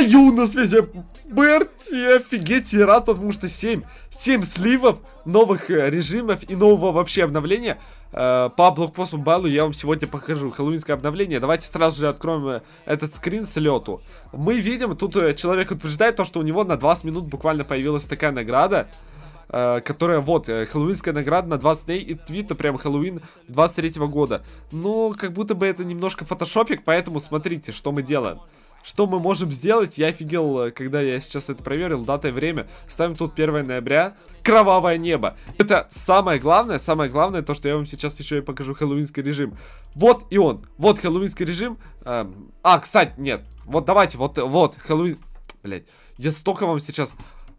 Аю на связи Берти, офигеть, я рад, потому что 7, 7 сливов новых э, режимов и нового вообще обновления э, по блокпосту мобайлу я вам сегодня покажу. Хэллоуинское обновление. Давайте сразу же откроем э, этот скрин с лету. Мы видим, тут э, человек утверждает то, что у него на 20 минут буквально появилась такая награда. Uh, которая вот, хэллоуинская награда на 20 дней и твита прям Хэллоуин 23 -го года. Но как будто бы это немножко фотошопик, поэтому смотрите, что мы делаем. Что мы можем сделать? Я офигел, э, когда я сейчас это проверил. Дата и время. Ставим тут 1 ноября. Кровавое небо. Это самое главное. Самое главное, то, что я вам сейчас еще и покажу хэллоуинский режим. Вот и он. Вот хэллоуинский режим. Эм, а, кстати, нет. Вот давайте, вот, вот, хэллоуин... Блять, я столько вам сейчас...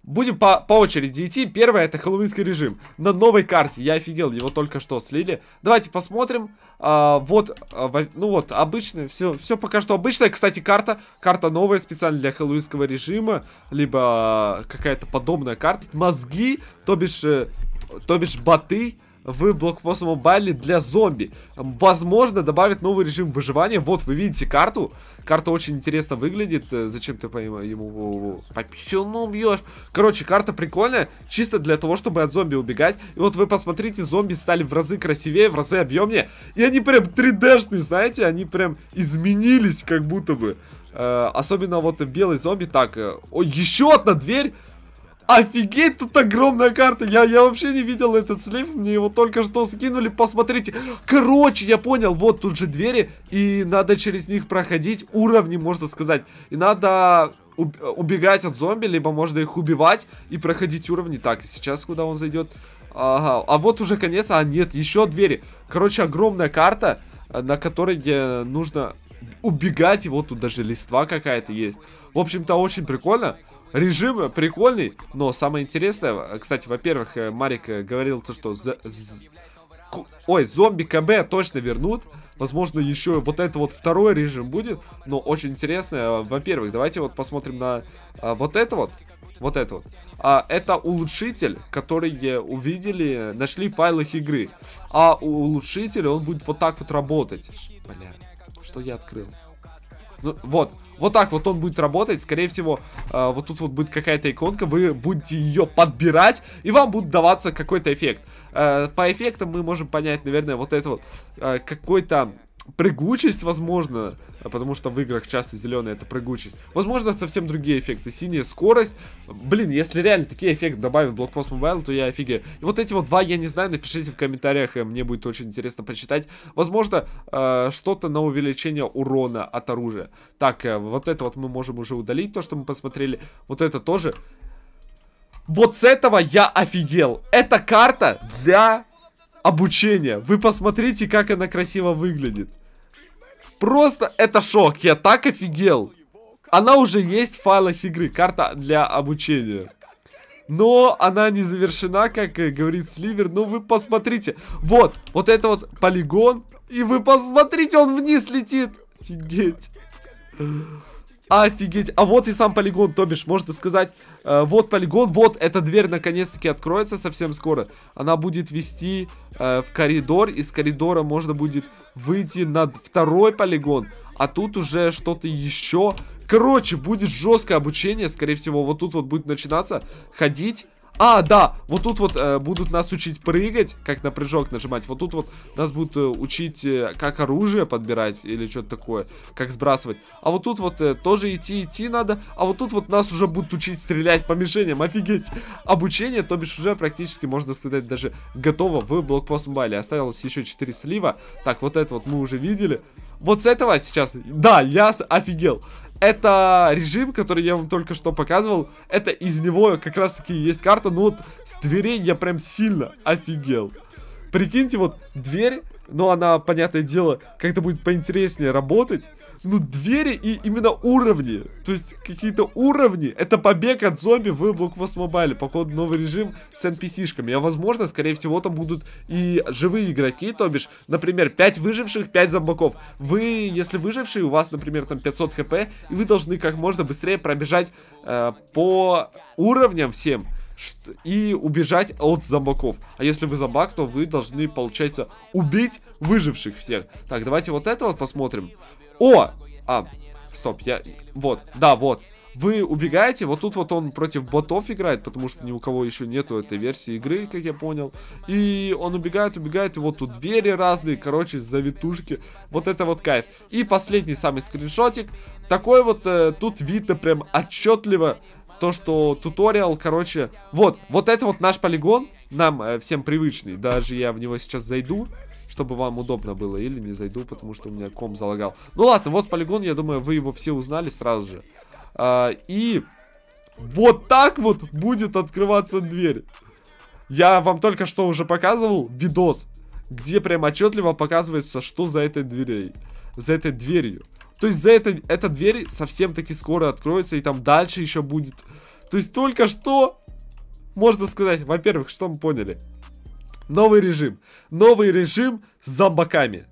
Будем по, по очереди идти. Первое это хэллоуинский режим. На новой карте. Я офигел, его только что слили. Давайте посмотрим. А, вот, а, ну вот, обычное. Все, все пока что обычное. Кстати, карта. Карта новая, специально для хэллоуинского режима. Либо а, какая-то подобная карта. Мозги, то бишь, э, то бишь боты в Blockbuster Mobile для зомби. Возможно, добавят новый режим выживания. Вот, вы видите карту. Карта очень интересно выглядит. Э, зачем ты понимаю, ему... Почему бьешь? Короче, карта прикольная. Чисто для того, чтобы от зомби убегать. И вот вы посмотрите, зомби стали в разы красивее, в разы объемнее. И они прям 3D-шные, знаете? Они прям изменились как будто бы. Э, особенно вот белый зомби. Так, э, о, еще одна дверь. Офигеть, тут огромная карта. Я, я вообще не видел этот слив. Мне его только что скинули. Посмотрите. Короче, я понял. Вот тут же двери. И надо через них проходить. Уровни, можно сказать. И надо убегать от зомби. Либо можно их убивать. И проходить уровни. Так, сейчас куда он зайдет? Ага. А вот уже конец. А, нет, еще двери. Короче, огромная карта. Э, на которой нужно убегать. И вот тут даже листва какая-то есть. В общем-то, очень прикольно режим прикольный, но самое интересное, кстати, во-первых, э, Марик э, говорил то, что... За, за, ой, зомби КБ точно вернут. Возможно, еще вот это вот второй режим будет. Но очень интересно. Во-первых, давайте вот посмотрим на а, вот это вот. Вот это вот. А, это улучшитель, который увидели, нашли в файлах игры. А улучшитель, он будет вот так вот работать. Бля, что я открыл? Ну, вот, вот так вот он будет работать. Скорее всего, э, вот тут вот будет какая-то иконка, вы будете ее подбирать, и вам будет даваться какой-то эффект. Э, по эффектам мы можем понять, наверное, вот это вот э, какой-то прыгучесть, возможно, потому что в играх часто зеленая это прыгучесть. Возможно, совсем другие эффекты. Синяя скорость. Блин, если реально такие эффекты добавят в Blockpost Mobile, то я офигею. И вот эти вот два я не знаю, напишите в комментариях, и э, мне будет очень интересно почитать. Возможно, э, что-то на увеличение урона от оружия. Так, э, вот это вот мы можем уже удалить, то, что мы посмотрели. Вот это тоже. Вот с этого я офигел. Эта карта для обучение. Вы посмотрите, как она красиво выглядит. Просто это шок, я так офигел. Она уже есть в файлах игры, карта для обучения. Но она не завершена, как говорит Сливер. Но вы посмотрите. Вот, вот это вот полигон. И вы посмотрите, он вниз летит. Офигеть. Офигеть, а вот и сам полигон, то бишь, можно сказать, э, вот полигон, вот эта дверь наконец-таки откроется совсем скоро. Она будет вести э, в коридор, из коридора можно будет выйти на второй полигон, а тут уже что-то еще. Короче, будет жесткое обучение, скорее всего, вот тут вот будет начинаться ходить а, да, вот тут вот э, будут нас учить прыгать, как на прыжок нажимать. Вот тут вот нас будут э, учить, э, как оружие подбирать или что-то такое, как сбрасывать. А вот тут вот э, тоже идти, идти надо. А вот тут вот нас уже будут учить стрелять по мишеням. Офигеть! Обучение, то бишь уже практически, можно сказать, даже готово в блокпост мобайле. Осталось еще 4 слива. Так, вот это вот мы уже видели. Вот с этого сейчас, да, я офигел. Это режим, который я вам только что показывал. Это из него как раз таки есть карта. Ну вот с дверей я прям сильно офигел. Прикиньте, вот дверь, ну она, понятное дело, как-то будет поинтереснее работать ну, двери и именно уровни. То есть, какие-то уровни. Это побег от зомби в Blockbuster Mobile. Походу, новый режим с NPC-шками. А, возможно, скорее всего, там будут и живые игроки, то бишь, например, 5 выживших, 5 зомбаков. Вы, если выживший, у вас, например, там 500 хп, и вы должны как можно быстрее пробежать э, по уровням всем и убежать от зомбаков. А если вы зомбак, то вы должны, получается, убить выживших всех. Так, давайте вот это вот посмотрим. О! А, стоп, я... Вот, да, вот. Вы убегаете, вот тут вот он против ботов играет, потому что ни у кого еще нету этой версии игры, как я понял. И он убегает, убегает, и вот тут двери разные, короче, завитушки. Вот это вот кайф. И последний самый скриншотик. Такой вот, э, тут видно прям отчетливо то, что туториал, короче... Вот, вот это вот наш полигон, нам э, всем привычный, даже я в него сейчас зайду чтобы вам удобно было. Или не зайду, потому что у меня ком залагал. Ну ладно, вот полигон, я думаю, вы его все узнали сразу же. А, и вот так вот будет открываться дверь. Я вам только что уже показывал видос, где прям отчетливо показывается, что за этой дверей. За этой дверью. То есть за этой, эта дверь совсем-таки скоро откроется, и там дальше еще будет. То есть только что, можно сказать, во-первых, что мы поняли. Новый режим. Новый режим с зомбаками.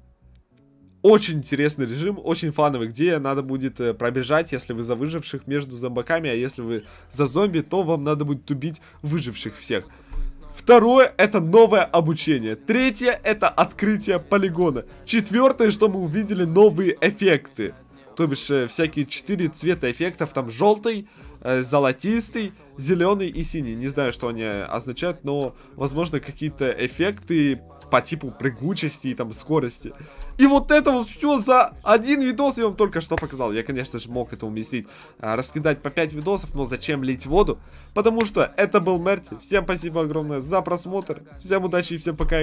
Очень интересный режим, очень фановый, где надо будет э, пробежать, если вы за выживших между зомбаками, а если вы за зомби, то вам надо будет убить выживших всех. Второе, это новое обучение. Третье, это открытие полигона. Четвертое, что мы увидели, новые эффекты. То бишь, э, всякие четыре цвета эффектов, там желтый, Э, золотистый, зеленый и синий. Не знаю, что они э, означают, но, возможно, какие-то эффекты по типу прыгучести и там скорости. И вот это вот все за один видос я вам только что показал. Я, конечно же, мог это уместить, э, раскидать по 5 видосов, но зачем лить воду? Потому что это был Мерти. Всем спасибо огромное за просмотр. Всем удачи и всем пока.